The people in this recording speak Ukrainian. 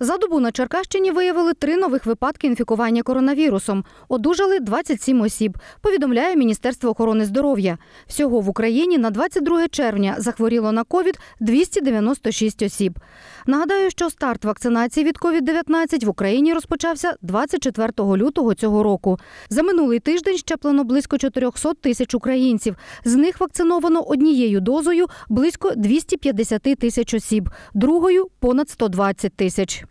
За добу на Черкащині виявили три нових випадки інфікування коронавірусом. Одужали 27 осіб. Повідомляє Міністерство охорони здоров'я. Всього в Україні на 22 червня захворіло на ковід 296 осіб. Нагадаю, що старт вакцинації від covid 19 в Україні розпочався 24 лютого цього року. За минулий тиждень щеплено близько 400 тисяч українців. З них вакциновано однією дозою близько 250 тисяч осіб, другою понад 120 тисяч.